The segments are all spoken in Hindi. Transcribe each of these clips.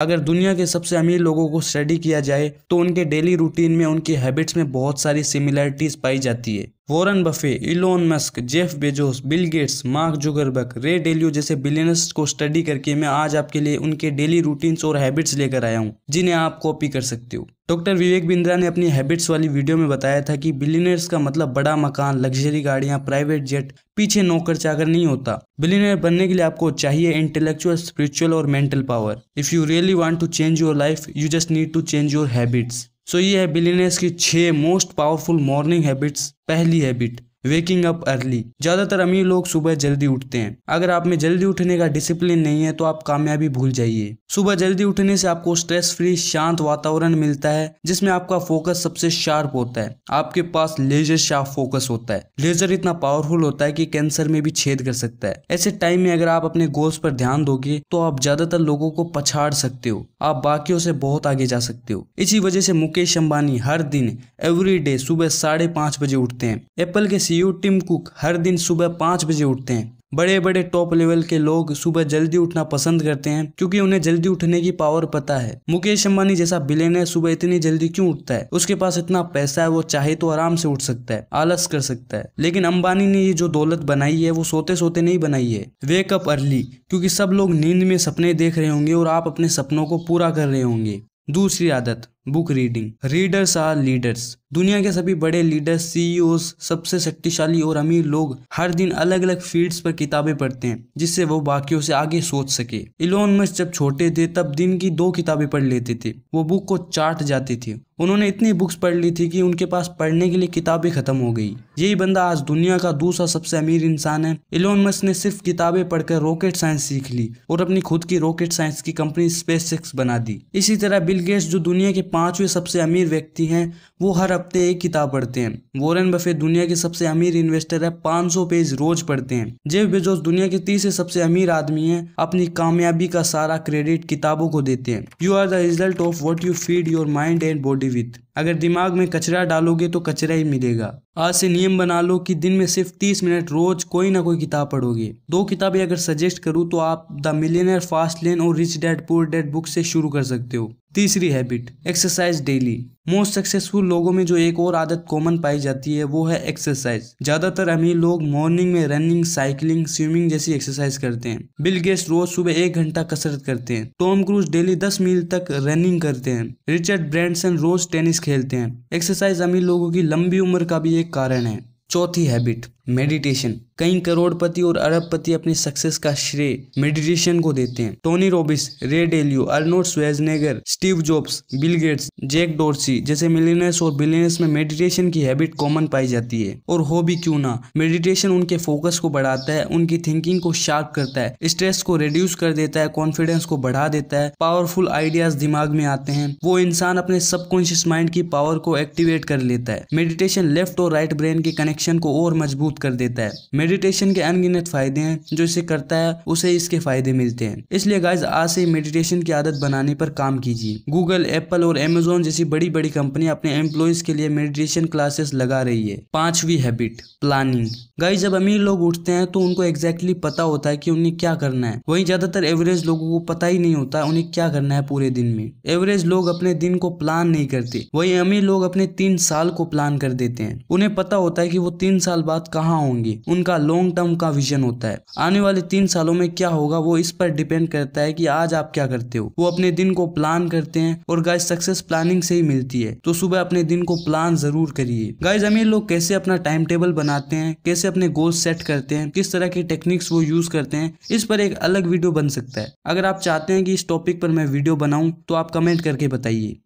अगर दुनिया के सबसे अमीर लोगों को स्टडी किया जाए तो उनके डेली रूटीन में उनकी हैबिट्स में बहुत सारी सिमिलैरिटीज पाई जाती है Warren Buffett Elon Musk Jeff Bezos Bill Gates Mark Zuckerberg Ray Dalio जैसे बिलियनर्स को स्टडी करके मैं आज आपके लिए उनके डेली रूटीन्स और हैबिट्स लेकर आया हूँ जिन्हें आप कॉपी कर सकते हो डॉक्टर विवेक बिंद्रा ने अपनी हैबिट्स वाली वीडियो में बताया था कि बिलियनर्स का मतलब बड़ा मकान लग्जरी गाड़ियाँ प्राइवेट जेट पीछे नौकर चाकर नहीं होता बिलियनर बनने के लिए आपको चाहिए इंटेलेक्चुअल स्पिरिचुअल और mental power if you really want to change your life you just need to change your habits so ये है बिलीनियर्स की छः मोस्ट पावरफुल मॉर्निंग हैबिट्स पहली हैबिट वेकिंग अप अर्ली ज़्यादातर अमीर लोग सुबह जल्दी उठते हैं अगर आप में जल्दी उठने का डिसिप्लिन नहीं है तो आप कामयाबी भूल जाइए सुबह जल्दी उठने से आपको स्ट्रेस फ्री शांत वातावरण मिलता है जिसमें आपका फोकस सबसे शार्प होता है आपके पास लेजर शार्प फोकस होता है लेजर इतना पावरफुल होता है की कैंसर में भी छेद कर सकता है ऐसे टाइम में अगर आप अपने गोल्स पर ध्यान दोगे तो आप ज़्यादातर लोगों को पछाड़ सकते हो आप बाकियों से बहुत आगे जा सकते हो इसी वजह से मुकेश अम्बानी हर दिन एवरी डे सुबह साढ़े पाँच बजे उठते हैं एप्पल के सीईओ टिम कुक हर दिन सुबह पाँच बजे उठते हैं बड़े बड़े टॉप लेवल के लोग सुबह जल्दी उठना पसंद करते हैं क्योंकि उन्हें जल्दी उठने की पावर पता है मुकेश अंबानी जैसा है सुबह इतनी जल्दी क्यों उठता है उसके पास इतना पैसा है वो चाहे तो आराम से उठ सकता है आलस कर सकता है लेकिन अंबानी ने ये जो दौलत बनाई है वो सोते सोते नहीं बनाई है वेक अप अर्ली क्योंकि सब लोग नींद में सपने देख रहे होंगे और आप अपने सपनों को पूरा कर रहे होंगे दूसरी आदत book reading readers are leaders दुनिया के सभी बड़े लीडर्स सीईओ e सबसे शक्तिशाली और अमीर लोग हर दिन अलग अलग फील्ड्स पर किताबें पढ़ते हैं जिससे वो बाकियों से आगे सोच सके इलोन मस्क जब छोटे थे तब दिन की दो किताबें पढ़ लेते थे वो बुक को चाट जाते थे उन्होंने इतनी बुक्स पढ़ ली थी कि उनके पास पढ़ने के लिए किताबें खत्म हो गई यही बंदा आज दुनिया का दूसरा सबसे अमीर इंसान है इलोन मस्क ने सिर्फ किताबें पढ़कर रॉकेट साइंस सीख ली और अपनी खुद की रॉकेट साइंस की कंपनी स्पेस बना दी इसी तरह बिल गेट्स जो दुनिया के पाँचवें सबसे अमीर व्यक्ति हैं वो हर हफ्ते एक किताब पढ़ते हैं वॉरेन बफे दुनिया के सबसे अमीर इन्वेस्टर है 500 पेज रोज पढ़ते हैं जेफ बेजोस दुनिया के तीसरे सबसे अमीर आदमी हैं अपनी कामयाबी का सारा क्रेडिट किताबों को देते हैं you are the result of what you feed your mind and body with अगर दिमाग में कचरा डालोगे तो कचरा ही मिलेगा आज से नियम बना लो कि दिन में सिर्फ तीस मिनट रोज कोई ना कोई किताब पढ़ोगे दो किताबें अगर सजेस्ट करूँ तो आप द मिलियनर फास्ट लेन और rich dad poor dad book से शुरू कर सकते हो तीसरी habit exercise daily most successful लोगों में जो एक और आदत कॉमन पाई जाती है वो है एक्सरसाइज ज्यादातर अमीर लोग मॉर्निंग में रनिंग साइकिलिंग स्विमिंग जैसी एक्सरसाइज करते हैं बिल गेट्स रोज सुबह एक घंटा कसरत करते हैं टॉम क्रूज डेली दस मील तक रनिंग करते हैं रिचर्ड ब्रैंडसन रोज टेनिस खेलते हैं एक्सरसाइज अमीर लोगों की लंबी उम्र का भी एक कारण है चौथी हैबिट मेडिटेशन कई करोड़पति और अरबपति अपने सक्सेस का श्रेय मेडिटेशन को देते हैं Tony Robbins Ray Dalio Arnold Schwarzenegger Steve Jobs Bill Gates Jack Dorsey जैसे मिलीनियर्स और बिलियनर्स में मेडिटेशन की हैबिट कॉमन पाई जाती है और हो भी क्यों ना मेडिटेशन उनके फोकस को बढ़ाता है उनकी थिंकिंग को शार्प करता है स्ट्रेस को रिड्यूस कर देता है कॉन्फिडेंस को बढ़ा देता है पावरफुल आइडियाज दिमाग में आते हैं वो इंसान अपने सबकॉन्शियस माइंड की पावर को एक्टिवेट कर लेता है मेडिटेशन लेफ्ट और राइट ब्रेन के कनेक्शन को और मजबूत कर देता है मेडिटेशन के अनगिनत फायदे हैं जो इसे करता है उसे इसके फायदे मिलते हैं इसलिए गाइज आज से मेडिटेशन की आदत बनाने पर काम कीजिए गूगल एप्पल और एमेजोन जैसी बड़ी बड़ी कंपनी अपने एम्प्लॉयज के लिए मेडिटेशन क्लासेस लगा रही है पांचवी हैबिट प्लानिंग गाइज जब अमीर लोग उठते हैं तो उनको एग्जैक्टली exactly पता होता है कि उन्हें क्या करना है वहीं ज्यादातर एवरेज लोगों को पता ही नहीं होता उन्हें क्या करना है पूरे दिन में एवरेज लोग अपने दिन को प्लान नहीं करते वही अमीर लोग अपने तीन साल को प्लान कर देते हैं उन्हें पता होता है कि वो तीन साल बाद कहाँ कहाँ होंगे उनका लॉन्ग टर्म का विजन होता है आने वाले तीन सालों में क्या होगा वो इस पर डिपेंड करता है कि आज आप क्या करते हो वो अपने दिन को प्लान करते हैं और गाइज सक्सेस प्लानिंग से ही मिलती है तो सुबह अपने दिन को प्लान जरूर करिए गाइज अमीर लोग कैसे अपना टाइम टेबल बनाते हैं कैसे अपने गोल सेट करते हैं किस तरह के टेक्निक्स वो यूज करते हैं इस पर एक अलग वीडियो बन सकता है अगर आप चाहते हैं कि इस टॉपिक पर मैं वीडियो बनाऊं तो आप कमेंट करके बताइए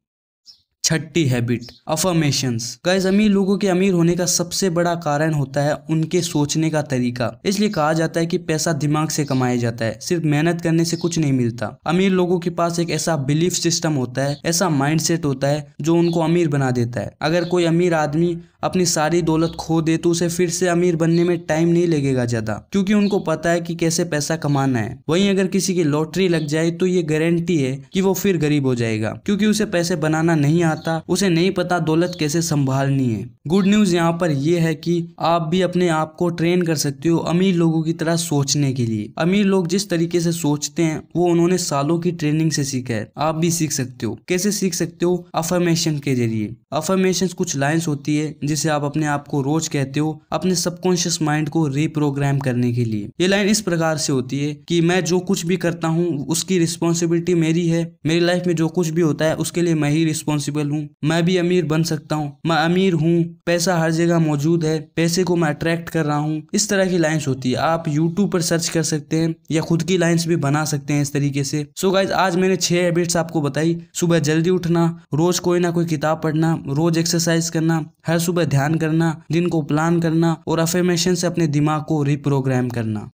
छठी हैबिट अफर्मेशंस गाइस अमीर लोगों के अमीर होने का सबसे बड़ा कारण होता है उनके सोचने का तरीका इसलिए कहा जाता है कि पैसा दिमाग से कमाया जाता है सिर्फ मेहनत करने से कुछ नहीं मिलता अमीर लोगों के पास एक ऐसा बिलीफ सिस्टम होता है ऐसा माइंडसेट होता है जो उनको अमीर बना देता है अगर कोई अमीर आदमी अपनी सारी दौलत खो दे तो उसे फिर से अमीर बनने में टाइम नहीं लगेगा ज़्यादा क्योंकि उनको पता है कि कैसे पैसा कमाना है वहीं अगर किसी की लॉटरी लग जाए तो ये गारंटी है कि वो फिर गरीब हो जाएगा क्योंकि उसे पैसे बनाना नहीं आता उसे नहीं पता दौलत कैसे संभालनी है गुड न्यूज़ यहाँ पर यह है कि आप भी अपने आप को ट्रेन कर सकते हो अमीर लोगों की तरह सोचने के लिए अमीर लोग जिस तरीके से सोचते हैं वो उन्होंने सालों की ट्रेनिंग से सीखा है आप भी सीख सकते हो कैसे सीख सकते हो अफर्मेशन के जरिए अफर्मेशन कुछ लाइन्स होती है जिसे आप अपने आप को रोज कहते हो अपने सबकॉन्शियस माइंड को रिप्रोग्राम करने के लिए ये लाइन इस प्रकार से होती है कि मैं जो कुछ भी करता हूँ उसकी रिस्पॉन्सिबिलिटी मेरी है मेरी लाइफ में जो कुछ भी होता है उसके लिए मैं ही रिस्पॉन्सिबल हूँ मैं भी अमीर बन सकता हूँ मैं अमीर हूँ पैसा हर जगह मौजूद है पैसे को मैं अट्रैक्ट कर रहा हूँ इस तरह की लाइन्स होती है आप यूट्यूब पर सर्च कर सकते हैं या खुद की लाइन्स भी बना सकते हैं इस तरीके से सो so गाइज आज मैंने छह हैबिट्स आपको बताई सुबह जल्दी उठना रोज कोई ना कोई किताब पढ़ना रोज एक्सरसाइज करना हर सुबह ध्यान करना दिन को प्लान करना और अफेमेशन से अपने दिमाग को रिप्रोग्राम करना